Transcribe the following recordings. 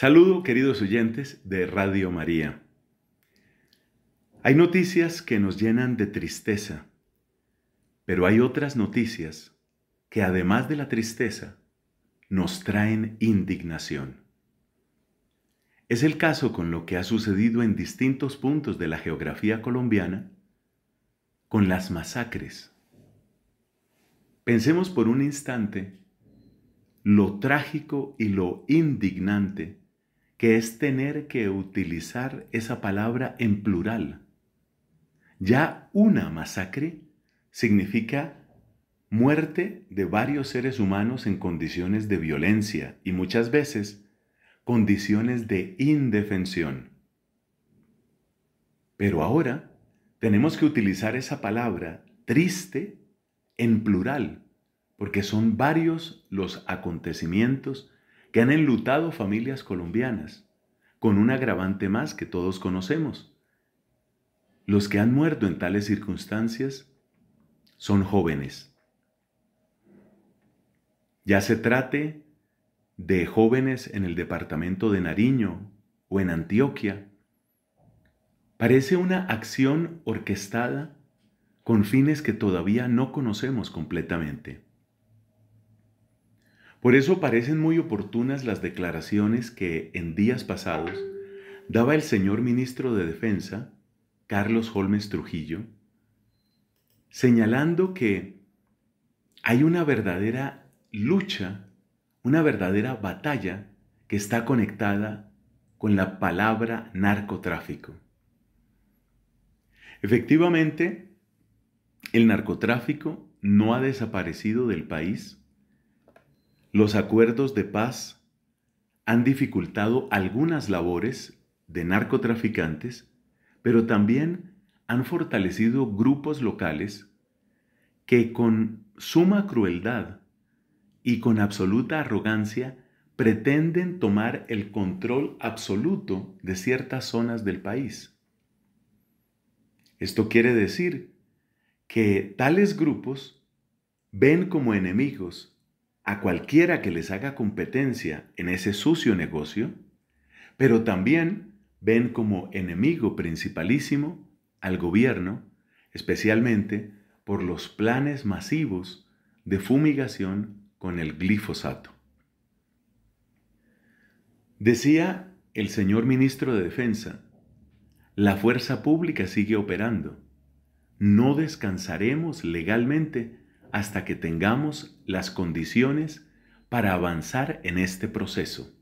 Saludo, queridos oyentes de Radio María. Hay noticias que nos llenan de tristeza, pero hay otras noticias que además de la tristeza, nos traen indignación. Es el caso con lo que ha sucedido en distintos puntos de la geografía colombiana con las masacres. Pensemos por un instante lo trágico y lo indignante que es tener que utilizar esa palabra en plural. Ya una masacre significa muerte de varios seres humanos en condiciones de violencia y muchas veces condiciones de indefensión. Pero ahora tenemos que utilizar esa palabra triste en plural, porque son varios los acontecimientos que han enlutado familias colombianas, con un agravante más que todos conocemos. Los que han muerto en tales circunstancias son jóvenes. Ya se trate de jóvenes en el departamento de Nariño o en Antioquia. Parece una acción orquestada con fines que todavía no conocemos completamente. Por eso parecen muy oportunas las declaraciones que en días pasados daba el señor ministro de Defensa, Carlos Holmes Trujillo, señalando que hay una verdadera lucha, una verdadera batalla que está conectada con la palabra narcotráfico. Efectivamente, el narcotráfico no ha desaparecido del país los acuerdos de paz han dificultado algunas labores de narcotraficantes, pero también han fortalecido grupos locales que con suma crueldad y con absoluta arrogancia pretenden tomar el control absoluto de ciertas zonas del país. Esto quiere decir que tales grupos ven como enemigos a cualquiera que les haga competencia en ese sucio negocio, pero también ven como enemigo principalísimo al gobierno, especialmente por los planes masivos de fumigación con el glifosato. Decía el señor ministro de Defensa, la fuerza pública sigue operando. No descansaremos legalmente hasta que tengamos las condiciones para avanzar en este proceso.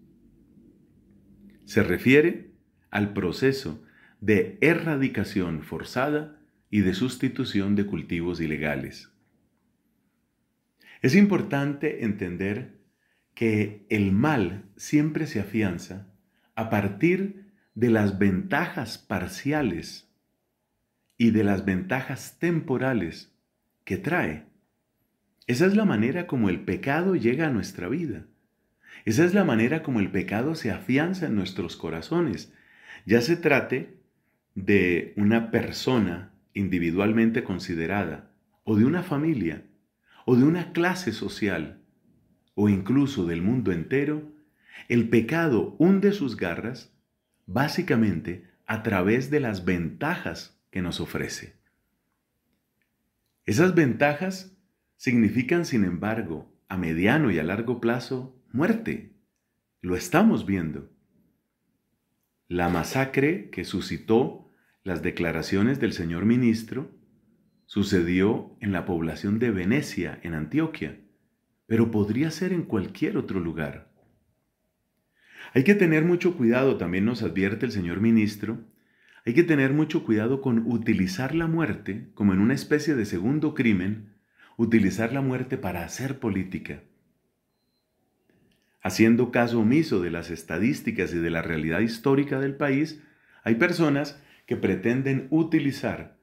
Se refiere al proceso de erradicación forzada y de sustitución de cultivos ilegales. Es importante entender que el mal siempre se afianza a partir de las ventajas parciales y de las ventajas temporales que trae esa es la manera como el pecado llega a nuestra vida. Esa es la manera como el pecado se afianza en nuestros corazones. Ya se trate de una persona individualmente considerada, o de una familia, o de una clase social, o incluso del mundo entero, el pecado hunde sus garras básicamente a través de las ventajas que nos ofrece. Esas ventajas significan, sin embargo, a mediano y a largo plazo, muerte. Lo estamos viendo. La masacre que suscitó las declaraciones del señor ministro sucedió en la población de Venecia, en Antioquia, pero podría ser en cualquier otro lugar. Hay que tener mucho cuidado, también nos advierte el señor ministro, hay que tener mucho cuidado con utilizar la muerte como en una especie de segundo crimen utilizar la muerte para hacer política, haciendo caso omiso de las estadísticas y de la realidad histórica del país, hay personas que pretenden utilizar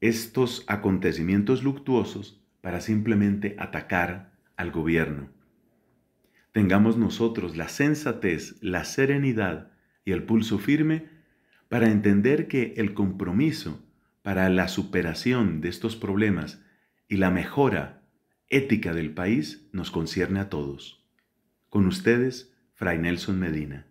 estos acontecimientos luctuosos para simplemente atacar al gobierno. Tengamos nosotros la sensatez, la serenidad y el pulso firme para entender que el compromiso para la superación de estos problemas y la mejora ética del país nos concierne a todos. Con ustedes, Fray Nelson Medina.